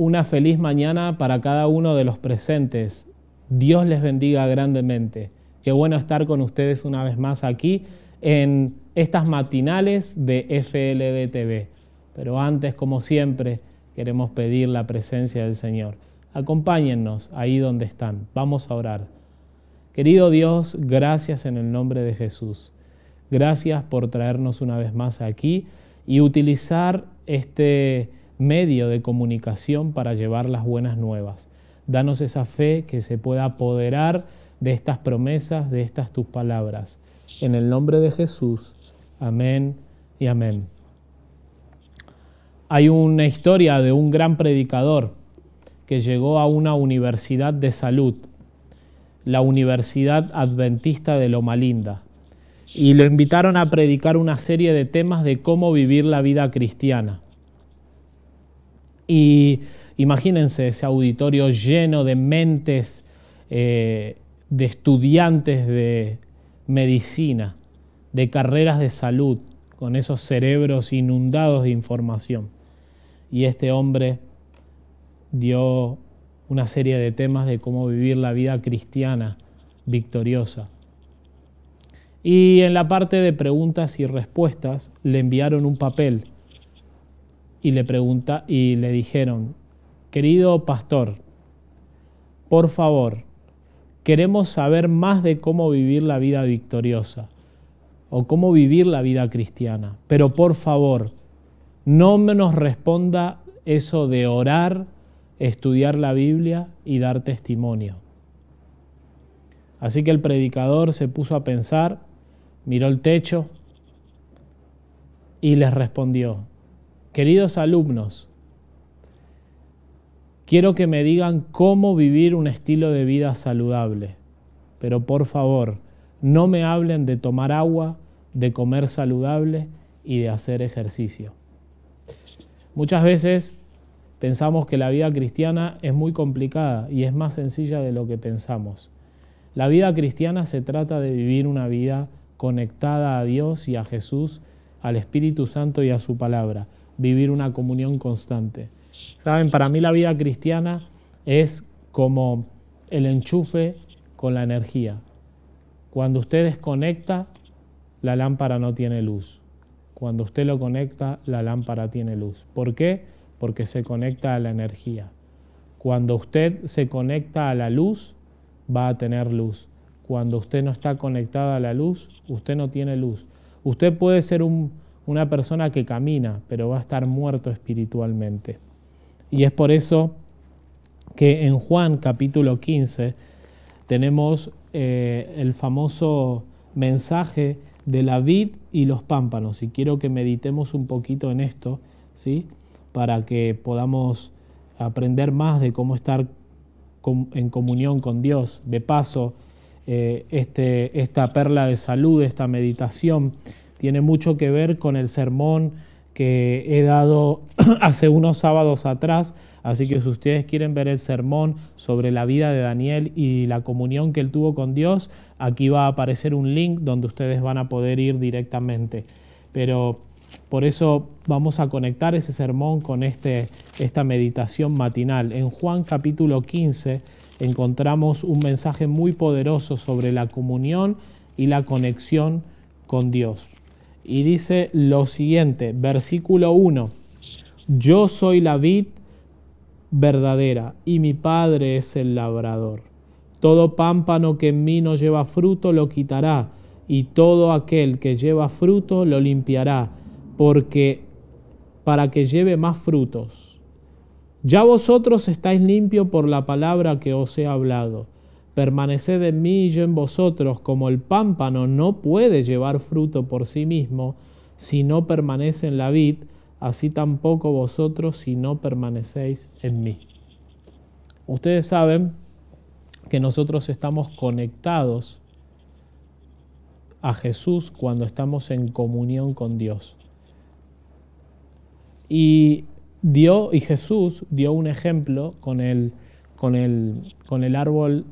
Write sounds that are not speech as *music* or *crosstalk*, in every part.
una feliz mañana para cada uno de los presentes. Dios les bendiga grandemente. Qué bueno estar con ustedes una vez más aquí en estas matinales de FLDTV. TV. Pero antes, como siempre, queremos pedir la presencia del Señor. Acompáñennos ahí donde están. Vamos a orar. Querido Dios, gracias en el nombre de Jesús. Gracias por traernos una vez más aquí y utilizar este medio de comunicación para llevar las buenas nuevas. Danos esa fe que se pueda apoderar de estas promesas, de estas tus palabras. En el nombre de Jesús. Amén y amén. Hay una historia de un gran predicador que llegó a una universidad de salud, la Universidad Adventista de Loma Linda, y lo invitaron a predicar una serie de temas de cómo vivir la vida cristiana. Y imagínense ese auditorio lleno de mentes eh, de estudiantes de medicina, de carreras de salud, con esos cerebros inundados de información. Y este hombre dio una serie de temas de cómo vivir la vida cristiana victoriosa. Y en la parte de preguntas y respuestas le enviaron un papel y le, pregunta, y le dijeron, querido pastor, por favor, queremos saber más de cómo vivir la vida victoriosa o cómo vivir la vida cristiana. Pero por favor, no nos responda eso de orar, estudiar la Biblia y dar testimonio. Así que el predicador se puso a pensar, miró el techo y les respondió, Queridos alumnos, quiero que me digan cómo vivir un estilo de vida saludable, pero por favor, no me hablen de tomar agua, de comer saludable y de hacer ejercicio. Muchas veces pensamos que la vida cristiana es muy complicada y es más sencilla de lo que pensamos. La vida cristiana se trata de vivir una vida conectada a Dios y a Jesús, al Espíritu Santo y a su palabra vivir una comunión constante. Saben, para mí la vida cristiana es como el enchufe con la energía. Cuando usted desconecta, la lámpara no tiene luz. Cuando usted lo conecta, la lámpara tiene luz. ¿Por qué? Porque se conecta a la energía. Cuando usted se conecta a la luz, va a tener luz. Cuando usted no está conectado a la luz, usted no tiene luz. Usted puede ser un una persona que camina, pero va a estar muerto espiritualmente. Y es por eso que en Juan capítulo 15 tenemos eh, el famoso mensaje de la vid y los pámpanos. Y quiero que meditemos un poquito en esto, ¿sí? para que podamos aprender más de cómo estar en comunión con Dios. De paso, eh, este, esta perla de salud, esta meditación, tiene mucho que ver con el sermón que he dado *clears throat* hace unos sábados atrás. Así que si ustedes quieren ver el sermón sobre la vida de Daniel y la comunión que él tuvo con Dios, aquí va a aparecer un link donde ustedes van a poder ir directamente. Pero por eso vamos a conectar ese sermón con este, esta meditación matinal. En Juan capítulo 15 encontramos un mensaje muy poderoso sobre la comunión y la conexión con Dios y dice lo siguiente, versículo 1, yo soy la vid verdadera y mi padre es el labrador. Todo pámpano que en mí no lleva fruto lo quitará y todo aquel que lleva fruto lo limpiará, porque para que lleve más frutos. Ya vosotros estáis limpio por la palabra que os he hablado Permaneced en mí y yo en vosotros, como el pámpano no puede llevar fruto por sí mismo si no permanece en la vid, así tampoco vosotros si no permanecéis en mí. Ustedes saben que nosotros estamos conectados a Jesús cuando estamos en comunión con Dios. Y, y Jesús dio un ejemplo con el, con con el árbol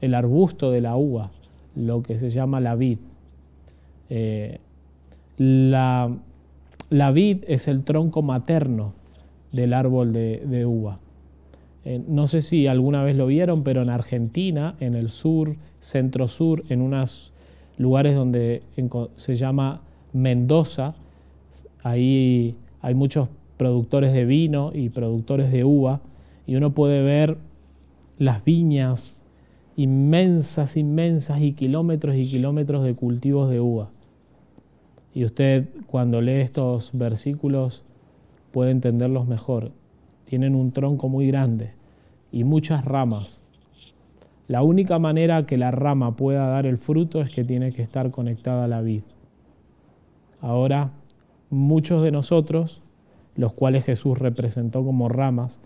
el arbusto de la uva, lo que se llama la vid. Eh, la, la, vid es el tronco materno del árbol de, uva. Eh, no sé si alguna vez lo vieron, pero en Argentina, en el sur, centro-sur, en unos lugares donde se llama Mendoza, ahí hay muchos productores de vino y productores de uva, y uno puede ver las viñas inmensas, inmensas y kilómetros y kilómetros de cultivos de uva. Y usted cuando lee estos versículos puede entenderlos mejor. Tienen un tronco muy grande y muchas ramas. La única manera que la rama pueda dar el fruto es que tiene que estar conectada a la vid. Ahora, muchos de nosotros, los cuales Jesús representó como ramas,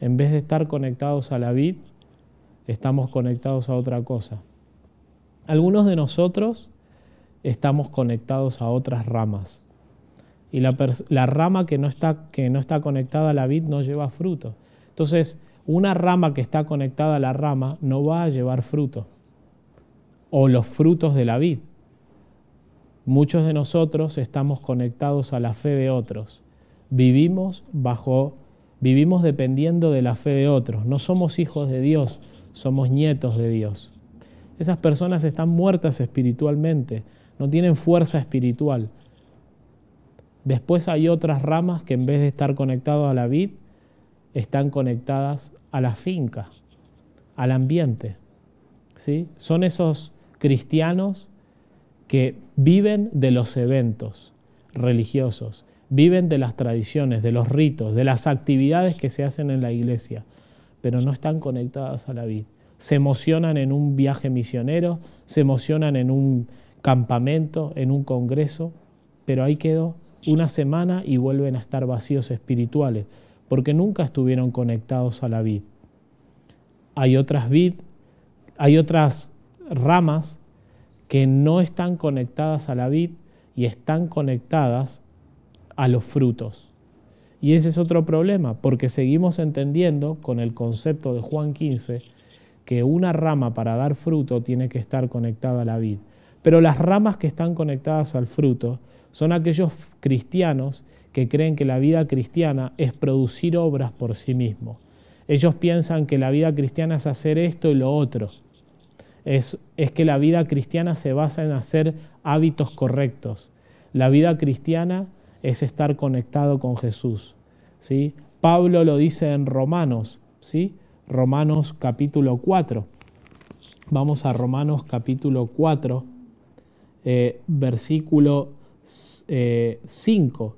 en vez de estar conectados a la vid, estamos conectados a otra cosa. Algunos de nosotros estamos conectados a otras ramas. Y la, rama que no, está, que no está conectada a la vid no lleva fruto. Entonces, una rama que está conectada a la rama no va a llevar fruto. O los frutos de la vid. Muchos de nosotros estamos conectados a la fe de otros. Vivimos bajo vivimos dependiendo de la fe de otros. No somos hijos de Dios, somos nietos de Dios. Esas personas están muertas espiritualmente, no tienen fuerza espiritual. Después hay otras ramas que en vez de estar conectadas a la vid, están conectadas a la finca, al ambiente. ¿sí? Son esos cristianos que viven de los eventos religiosos, viven de las tradiciones, de los ritos, de las actividades que se hacen en la iglesia pero no están conectadas a la vid. Se emocionan en un viaje misionero, se emocionan en un campamento, en un congreso, pero ahí quedó una semana y vuelven a estar vacíos espirituales, porque nunca estuvieron conectados a la vid. Hay otras vid, hay otras ramas que no están conectadas a la vid y están conectadas a los frutos. Y ese es otro problema, porque seguimos entendiendo con el concepto de Juan 15 que una rama para dar fruto tiene que estar conectada a la vid. Pero las ramas que están conectadas al fruto son aquellos cristianos que creen que la vida cristiana es producir obras por sí mismo. Ellos piensan que la vida cristiana es hacer esto y lo otro. Es, es que la vida cristiana se basa en hacer hábitos correctos. La vida cristiana es estar conectado con Jesús. ¿sí? Pablo lo dice en Romanos, ¿sí? Romanos capítulo 4. Vamos a Romanos capítulo 4, eh, versículo 5. Eh,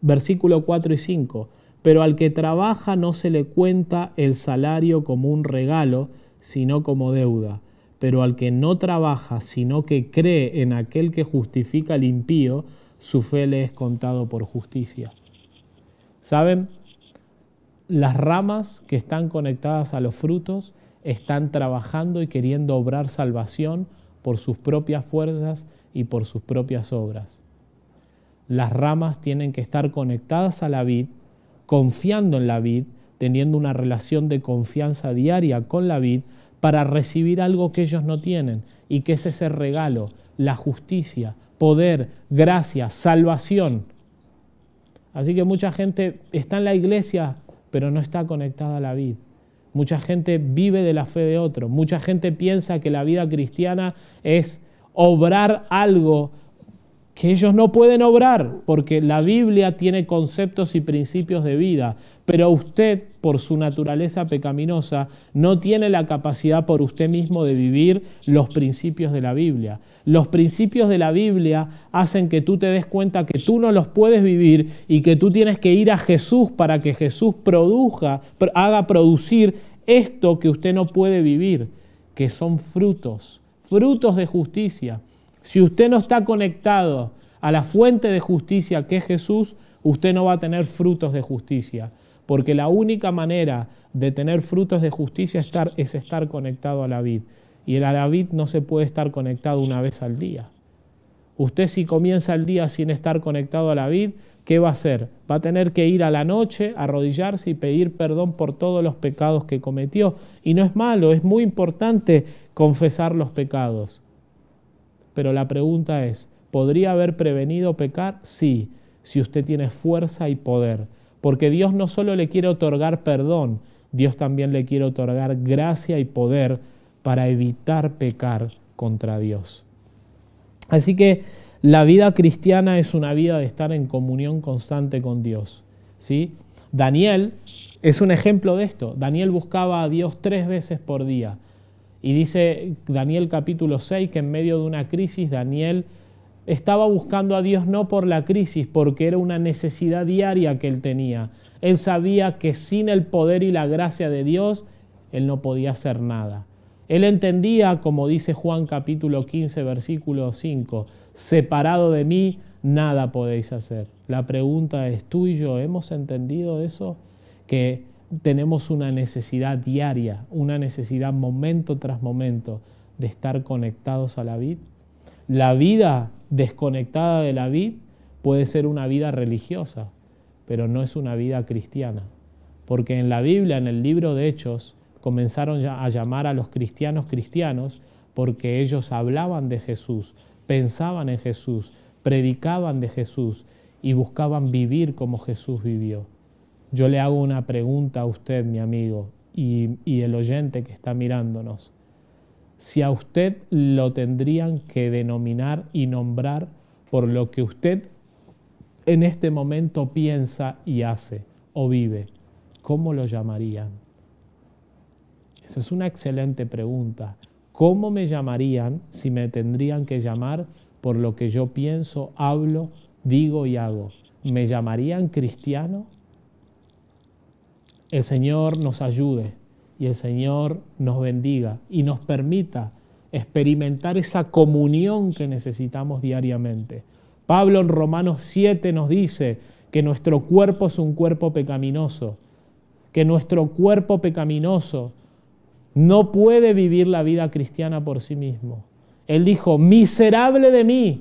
versículo 4 y 5. Pero al que trabaja no se le cuenta el salario como un regalo, sino como deuda. Pero al que no trabaja, sino que cree en aquel que justifica al impío, su fe le es contado por justicia. ¿Saben? Las ramas que están conectadas a los frutos están trabajando y queriendo obrar salvación por sus propias fuerzas y por sus propias obras. Las ramas tienen que estar conectadas a la vid, confiando en la vid, teniendo una relación de confianza diaria con la vid para recibir algo que ellos no tienen y que es ese regalo, la justicia, poder, gracia, salvación. Así que mucha gente está en la iglesia, pero no está conectada a la vida. Mucha gente vive de la fe de otro. Mucha gente piensa que la vida cristiana es obrar algo que ellos no pueden obrar porque la Biblia tiene conceptos y principios de vida, pero usted, por su naturaleza pecaminosa, no tiene la capacidad por usted mismo de vivir los principios de la Biblia. Los principios de la Biblia hacen que tú te des cuenta que tú no los puedes vivir y que tú tienes que ir a Jesús para que Jesús produja, haga producir esto que usted no puede vivir, que son frutos, frutos de justicia si usted no está conectado a la fuente de justicia que es Jesús, usted no va a tener frutos de justicia, porque la única manera de tener frutos de justicia es estar conectado a la vid. Y el a la vid no se puede estar conectado una vez al día. Usted si comienza el día sin estar conectado a la vid, ¿qué va a hacer? Va a tener que ir a la noche, arrodillarse y pedir perdón por todos los pecados que cometió. Y no es malo, es muy importante confesar los pecados. Pero la pregunta es, ¿podría haber prevenido pecar? Sí, si usted tiene fuerza y poder. Porque Dios no solo le quiere otorgar perdón, Dios también le quiere otorgar gracia y poder para evitar pecar contra Dios. Así que la vida cristiana es una vida de estar en comunión constante con Dios. Daniel es un ejemplo de esto. Daniel buscaba a Dios tres veces por día. Y dice Daniel capítulo 6 que en medio de una crisis Daniel estaba buscando a Dios no por la crisis, porque era una necesidad diaria que él tenía. Él sabía que sin el poder y la gracia de Dios, él no podía hacer nada. Él entendía, como dice Juan capítulo 15, versículo 5, separado de mí, nada podéis hacer. La pregunta es, ¿tú y yo hemos entendido eso? Que tenemos una necesidad diaria, una necesidad momento tras momento de estar conectados a la vid. La vida desconectada de la vid puede ser una vida religiosa, pero no es una vida cristiana. Porque en la Biblia, en el libro de Hechos, comenzaron a llamar a los cristianos cristianos porque ellos hablaban de Jesús, pensaban en Jesús, predicaban de Jesús y buscaban vivir como Jesús vivió yo le hago una pregunta a usted, mi amigo, y, el oyente que está mirándonos. Si a usted lo tendrían que denominar y nombrar por lo que usted en este momento piensa y hace o vive, ¿cómo lo llamarían? Esa es una excelente pregunta. ¿Cómo me llamarían si me tendrían que llamar por lo que yo pienso, hablo, digo y hago? ¿Me llamarían cristiano? el Señor nos ayude y el Señor nos bendiga y nos permita experimentar esa comunión que necesitamos diariamente. Pablo en Romanos 7 nos dice que nuestro cuerpo es un cuerpo pecaminoso, que nuestro cuerpo pecaminoso no puede vivir la vida cristiana por sí mismo. Él dijo, miserable de mí,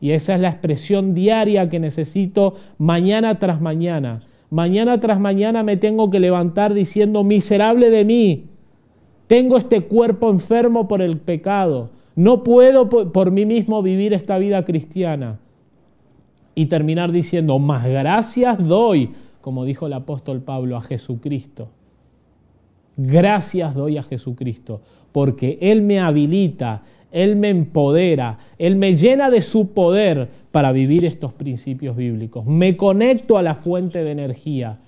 y esa es la expresión diaria que necesito mañana tras mañana, Mañana tras mañana me tengo que levantar diciendo, miserable de mí, tengo este cuerpo enfermo por el pecado. No puedo por, mí mismo vivir esta vida cristiana. Y terminar diciendo, más gracias doy, como dijo el apóstol Pablo, a Jesucristo. Gracias doy a Jesucristo, porque Él me habilita, Él me empodera, Él me llena de su poder para vivir estos principios bíblicos. Me conecto a la fuente de energía,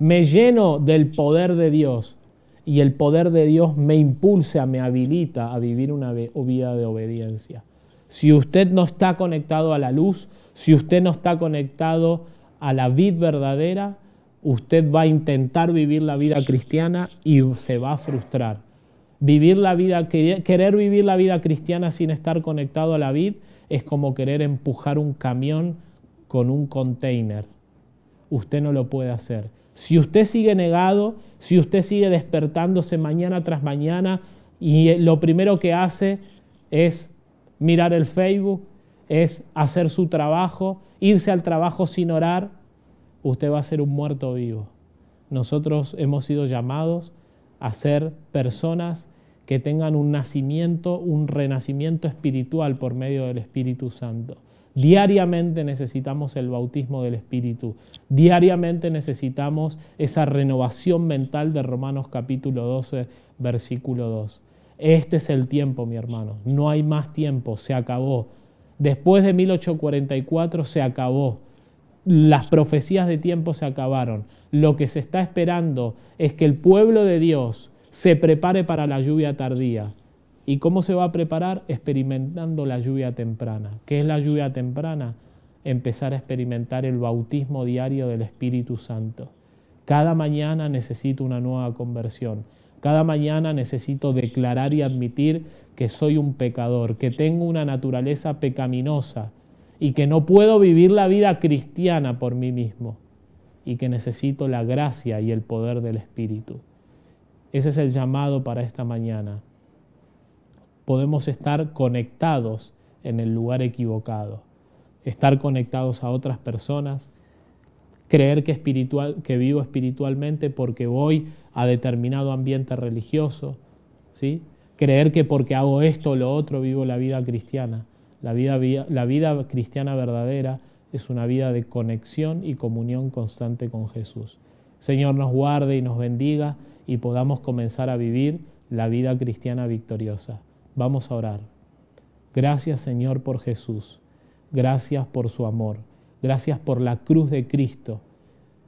me lleno del poder de Dios y el poder de Dios me impulsa, me habilita a vivir una vida de obediencia. Si usted no está conectado a la luz, si usted no está conectado a la vid verdadera, usted va a intentar vivir la vida cristiana y se va a frustrar. Vivir la vida, querer vivir la vida cristiana sin estar conectado a la vid es como querer empujar un camión con un container. Usted no lo puede hacer. Si usted sigue negado, si usted sigue despertándose mañana tras mañana y eh, lo primero que hace es mirar el Facebook, es hacer su trabajo, irse al trabajo sin orar, usted va a ser un muerto vivo. Nosotros hemos sido llamados a ser personas que tengan un nacimiento, un renacimiento espiritual por medio del Espíritu Santo. Diariamente necesitamos el bautismo del Espíritu. Diariamente necesitamos esa renovación mental de Romanos capítulo 12, versículo 2. Este es el tiempo, mi hermano. No hay más tiempo. Se acabó. Después de 1844 se acabó. Las profecías de tiempo se acabaron. Lo que se está esperando es que el pueblo de Dios se prepare para la lluvia tardía. ¿Y cómo se va a preparar? Experimentando la lluvia temprana. ¿Qué es la lluvia temprana? Empezar a experimentar el bautismo diario del Espíritu Santo. Cada mañana necesito una nueva conversión. Cada mañana necesito declarar y admitir que soy un pecador, que tengo una naturaleza pecaminosa y que no puedo vivir la vida cristiana por mí mismo y que necesito la gracia y el poder del Espíritu. Ese es el llamado para esta mañana. Podemos estar conectados en el lugar equivocado, estar conectados a otras personas, creer que, espiritual, que vivo espiritualmente porque voy a determinado ambiente religioso, ¿sí? creer que porque hago esto o lo otro vivo la vida cristiana. La vida, la vida cristiana verdadera es una vida de conexión y comunión constante con Jesús. Señor nos guarde y nos bendiga y podamos comenzar a vivir la vida cristiana victoriosa. Vamos a orar. Gracias Señor por Jesús. Gracias por su amor. Gracias por la cruz de Cristo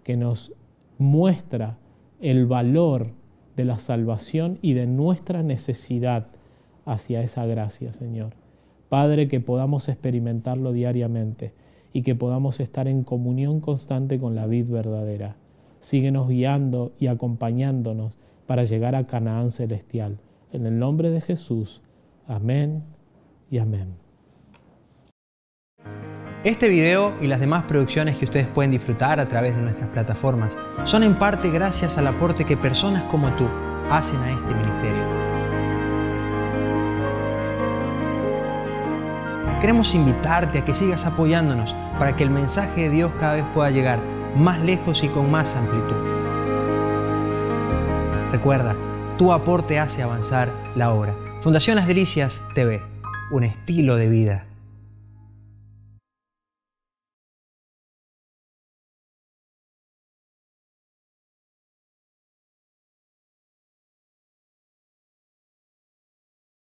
que nos muestra el valor de la salvación y de nuestra necesidad hacia esa gracia, Señor. Padre, que podamos experimentarlo diariamente y que podamos estar en comunión constante con la vid verdadera síguenos guiando y acompañándonos para llegar a Canaán celestial. En el nombre de Jesús. Amén y amén. Este video y las demás producciones que ustedes pueden disfrutar a través de nuestras plataformas son en parte gracias al aporte que personas como tú hacen a este ministerio. Queremos invitarte a que sigas apoyándonos para que el mensaje de Dios cada vez pueda llegar más lejos y con más amplitud. Recuerda, tu aporte hace avanzar la obra. Fundación Las Delicias TV, un estilo de vida.